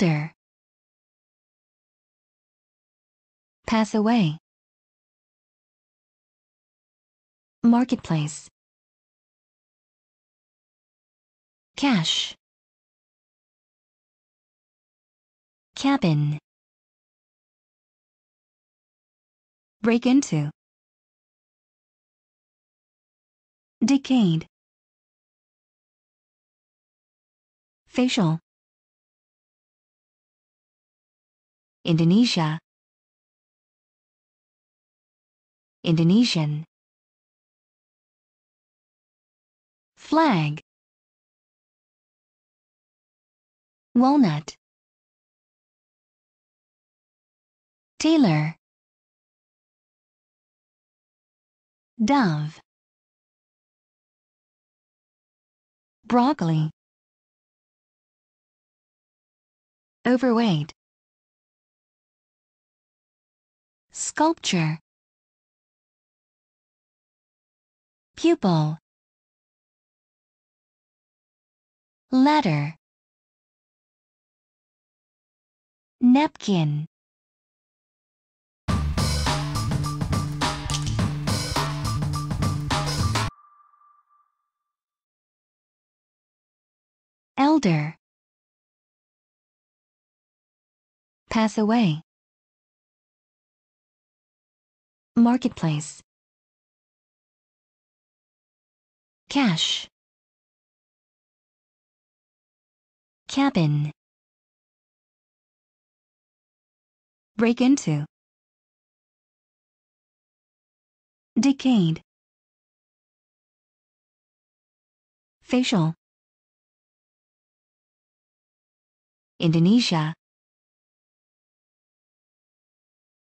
Elder. Pass away. Marketplace. Cash. Cabin. Break into. Decayed. Facial. Indonesia Indonesian Flag Walnut Taylor Dove Broccoli Overweight sculpture pupil letter napkin elder pass away Marketplace Cash Cabin Break into Decayed. Facial Indonesia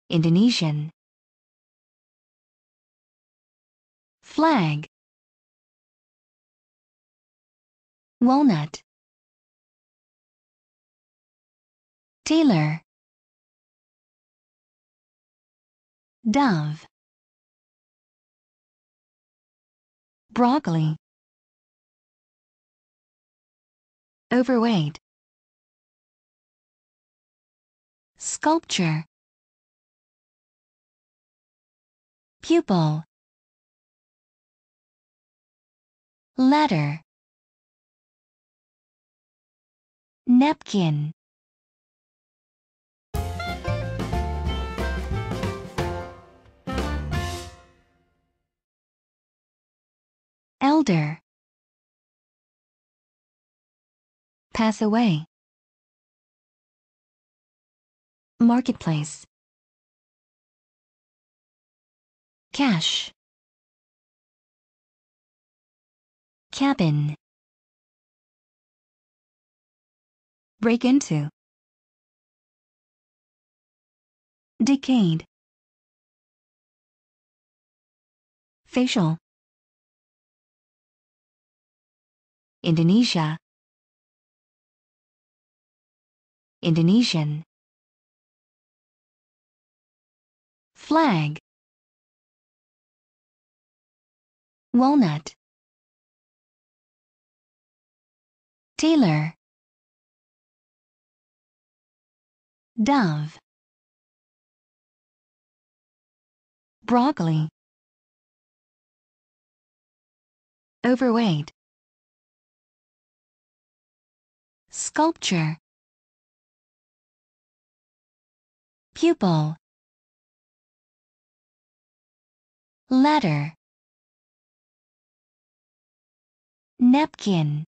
Indonesian flag walnut tailor dove broccoli overweight sculpture pupil letter napkin elder pass away marketplace cash Cabin. Break into. Decayed. Facial. Indonesia. Indonesian. Flag. Walnut. Taylor, Dove Broccoli Overweight Sculpture Pupil Letter Napkin